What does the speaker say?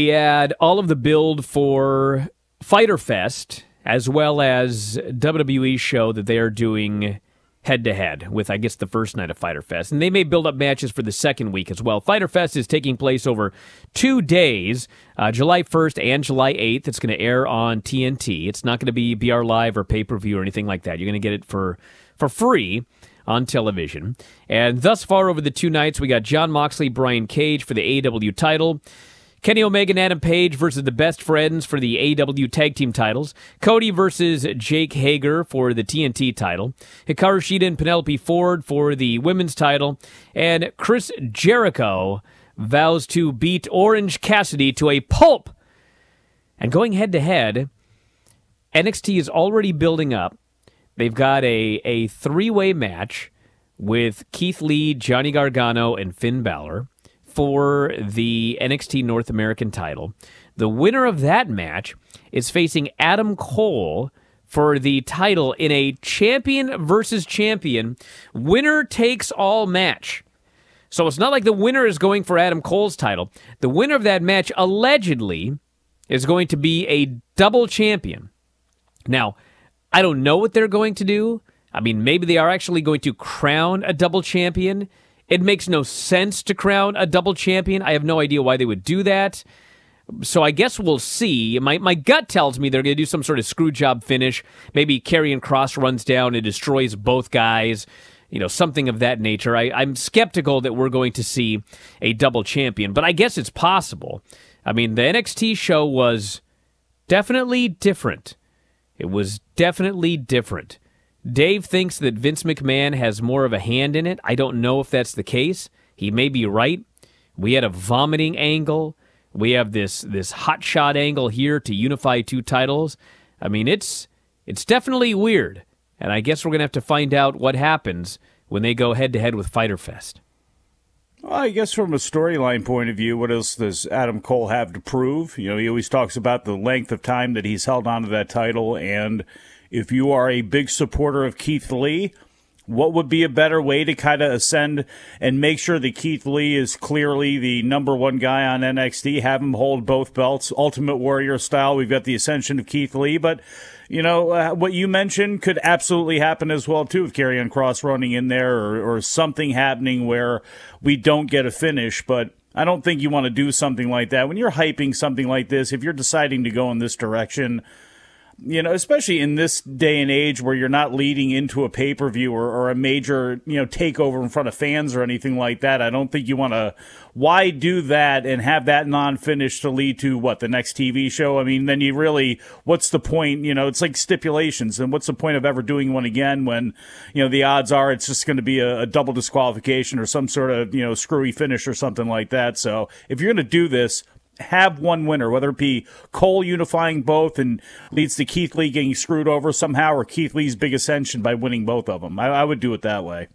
We had all of the build for Fighter Fest, as well as WWE show that they are doing head to head with, I guess, the first night of Fighter Fest. And they may build up matches for the second week as well. Fighter Fest is taking place over two days, uh, July 1st and July 8th. It's going to air on TNT. It's not going to be BR Live or pay per view or anything like that. You're going to get it for, for free on television. And thus far over the two nights, we got John Moxley, Brian Cage for the AW title. Kenny Omega and Adam Page versus the Best Friends for the AW Tag Team titles. Cody versus Jake Hager for the TNT title. Hikaru Shida and Penelope Ford for the women's title. And Chris Jericho vows to beat Orange Cassidy to a pulp. And going head to head, NXT is already building up. They've got a, a three way match with Keith Lee, Johnny Gargano, and Finn Balor for the NXT North American title. The winner of that match is facing Adam Cole for the title in a champion versus champion winner takes all match. So it's not like the winner is going for Adam Cole's title. The winner of that match allegedly is going to be a double champion. Now, I don't know what they're going to do. I mean, maybe they are actually going to crown a double champion it makes no sense to crown a double champion. I have no idea why they would do that. So I guess we'll see. My my gut tells me they're going to do some sort of screw job finish. Maybe Carrion Cross runs down and destroys both guys. You know, something of that nature. I, I'm skeptical that we're going to see a double champion, but I guess it's possible. I mean, the NXT show was definitely different. It was definitely different. Dave thinks that Vince McMahon has more of a hand in it. I don't know if that's the case. He may be right. We had a vomiting angle. We have this this hot shot angle here to unify two titles. I mean, it's it's definitely weird. And I guess we're going to have to find out what happens when they go head to head with Fighter Fest. Well, I guess from a storyline point of view, what else does Adam Cole have to prove? You know, he always talks about the length of time that he's held on to that title and if you are a big supporter of Keith Lee, what would be a better way to kind of ascend and make sure that Keith Lee is clearly the number one guy on NXT? Have him hold both belts, Ultimate Warrior style. We've got the ascension of Keith Lee, but you know uh, what you mentioned could absolutely happen as well too with Karrion Cross running in there or, or something happening where we don't get a finish, but. I don't think you want to do something like that. When you're hyping something like this, if you're deciding to go in this direction, you know, especially in this day and age where you're not leading into a pay per view or, or, a major, you know, takeover in front of fans or anything like that. I don't think you want to. Why do that and have that non finish to lead to what the next TV show? I mean, then you really, what's the point? You know, it's like stipulations, and what's the point of ever doing one again when, you know, the odds are it's just going to be a, a double disqualification or some sort of you know screwy finish or something like that. So if you're going to do this, have one winner, whether it be Cole unifying both and leads to Keith Lee getting screwed over somehow, or Keith Lee's big ascension by winning both of them. I, I would do it that way.